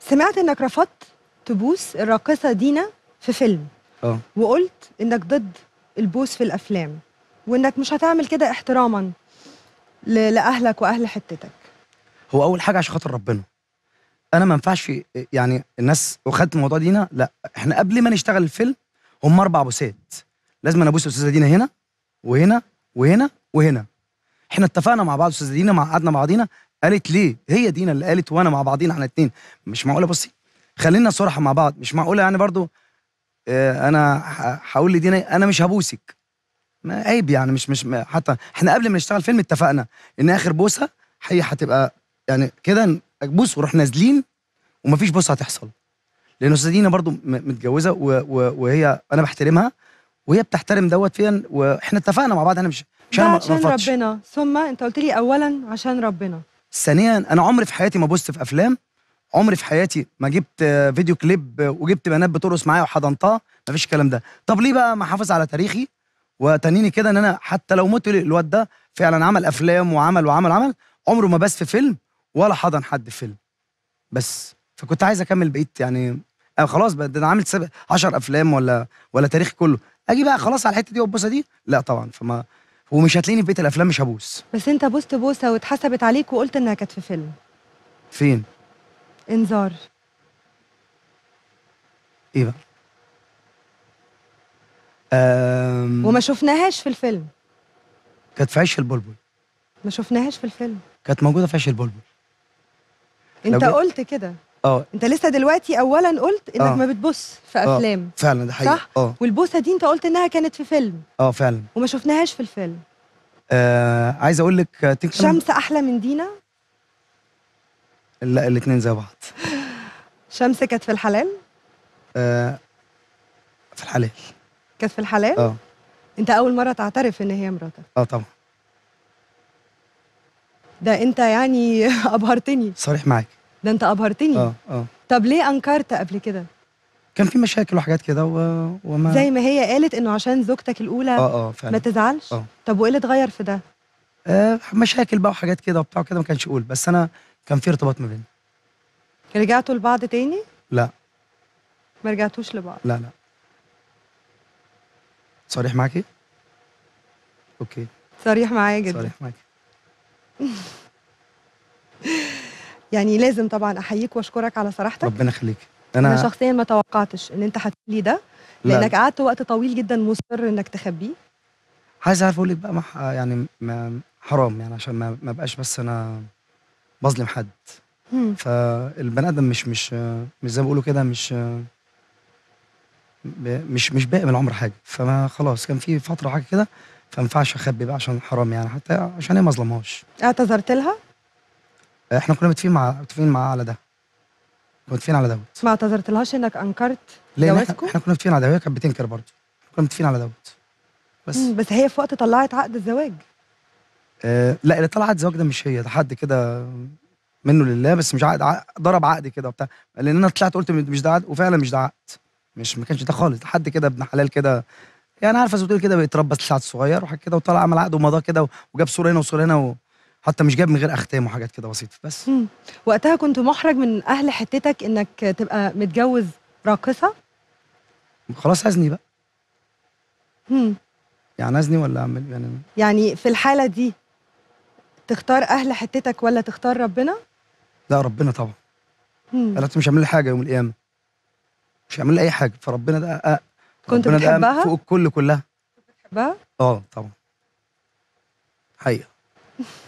سمعت انك رفضت تبوس الراقصه دينا في فيلم اه وقلت انك ضد البوس في الافلام وانك مش هتعمل كده احتراما لاهلك واهل حتتك هو اول حاجه عشان خاطر ربنا انا ما ينفعش يعني الناس وخدت الموضوع دينا لا احنا قبل ما نشتغل الفيلم هم اربع بوسات لازم انا ابوس الاستاذه دينا هنا وهنا وهنا وهنا احنا اتفقنا مع بعض استاذه دينا مع قعدنا مع بعضينا قالت ليه هي دينا اللي قالت وانا مع بعضينا احنا اتنين مش معقوله بصي خلينا صراحه مع بعض مش معقوله يعني برضو آه، انا هقول لدينا إيه؟ انا مش هبوسك ما عيب يعني مش مش حتى احنا قبل ما نشتغل فيلم اتفقنا ان اخر بوسه هي هتبقى يعني كده بوس وروح نازلين ومفيش بوسه هتحصل لان استاذه دينا برضو متجوزه وهي انا بحترمها وهي بتحترم دوت فيها واحنا اتفقنا مع بعض انا مش مش انا عشان ربنا ثم انت قلت لي اولا عشان ربنا ثانيا انا عمري في حياتي ما بوست في افلام عمري في حياتي ما جبت فيديو كليب وجبت بنات بترقص معايا وحضنتها مفيش الكلام ده طب ليه بقى ما احافظ على تاريخي وتنيني كده ان انا حتى لو مت الواد ده فعلا عمل افلام وعمل وعمل عمل عمره ما بس في فيلم ولا حضن حد في فيلم بس فكنت عايز اكمل بقيت يعني أنا آه خلاص بقى ده انا عامل 10 افلام ولا ولا تاريخ كله اجي بقى خلاص على الحته دي والبوسه دي لا طبعا فما ومش هتلاقيني في بيت الافلام مش هبوس بس انت بوست بوسه واتحسبت عليك وقلت انها كانت في فيلم فين انذار ايه بقى أم... وما شفناهاش في الفيلم كانت في عش البلبل ما شفناهاش في الفيلم كانت موجوده في عش البلبل انت قلت كده اه انت لسه دلوقتي اولا قلت انك أوه. ما بتبص في آه. افلام آه. فعلا ده حقيقي صح آه. والبوسه دي انت قلت انها كانت في فيلم اه فعلا وما شفناهاش في الفيلم آه عايز اقول لك آه، شمس احلى من دينا لا الاثنين زي بعض شمس كانت في الحلال آه في الحلال كانت في الحلال اه انت اول مره تعترف ان هي مراتك اه طبعا ده انت يعني ابهرتني صريح معاك ده انت ابهرتني اه اه طب ليه انكرت قبل كده كان في مشاكل وحاجات كده و... وما زي ما هي قالت انه عشان زوجتك الاولى اه اه فعلا ما تزعلش آه. طب وايه اللي اتغير في ده آه مشاكل بقى وحاجات كده وبتاع كده ما كانش يقول بس انا كان في ارتباط ما بيننا رجعتوا لبعض تاني لا ما رجعتوش لبعض لا لا صريح معاكي اوكي صريح معايا جدا صريح معاكي يعني لازم طبعا احييك واشكرك على صراحتك ربنا يخليك انا, أنا شخصيا ما توقعتش ان انت هتقولي ده لانك لا. قعدت وقت طويل جدا مصر انك تخبيه عايز اعرف اقول لك بقى مح... يعني ما حرام يعني عشان ما, ما بقاش بس انا بظلم حد فالبني ادم مش مش مش زي ما بيقولوا كده مش مش مش باقي من العمر حاجه فما خلاص كان في فتره حاجه كده فما ينفعش اخبي بقى عشان حرام يعني حتى عشان هي ما اظلمهاش اعتذرت لها؟ احنا كنا متفقين مع متفقين معاه على ده كنا متفقين على دوت ما اعتذرتلهاش انك انكرت جوازكم؟ احنا كنا متفقين على ده وهي كانت بتنكر برضه كنا متفقين على دوت بس بس هي في وقت طلعت عقد الزواج آه لا اللي طلعت زواج ده مش هي ده حد كده منه لله بس مش عقد عقد- ضرب عقد كده وبتاع لان انا طلعت قلت مش ده عقد وفعلا مش ده عقد مش ما كانش ده خالص حد كده ابن حلال كده يعني عارفه زي ما كده بيتربى طلعت صغير وحاجات كده وطلع عمل عقد ومضى كده وجاب صوره هنا وصوره هنا و... حتى مش جايب من غير اختام وحاجات كده بسيطه بس مم. وقتها كنت محرج من اهل حتتك انك تبقى متجوز راقصه خلاص اذني بقى مم. يعني اذني ولا اعمل يعني يعني في الحاله دي تختار اهل حتتك ولا تختار ربنا لا ربنا طبعا انا مش هعمل لي حاجه يوم القيامه مش هعمل لي اي حاجه فربنا ده أه. كنت ربنا بتحبها فوق الكل كلها كنت بتحبها اه طبعا حقيقه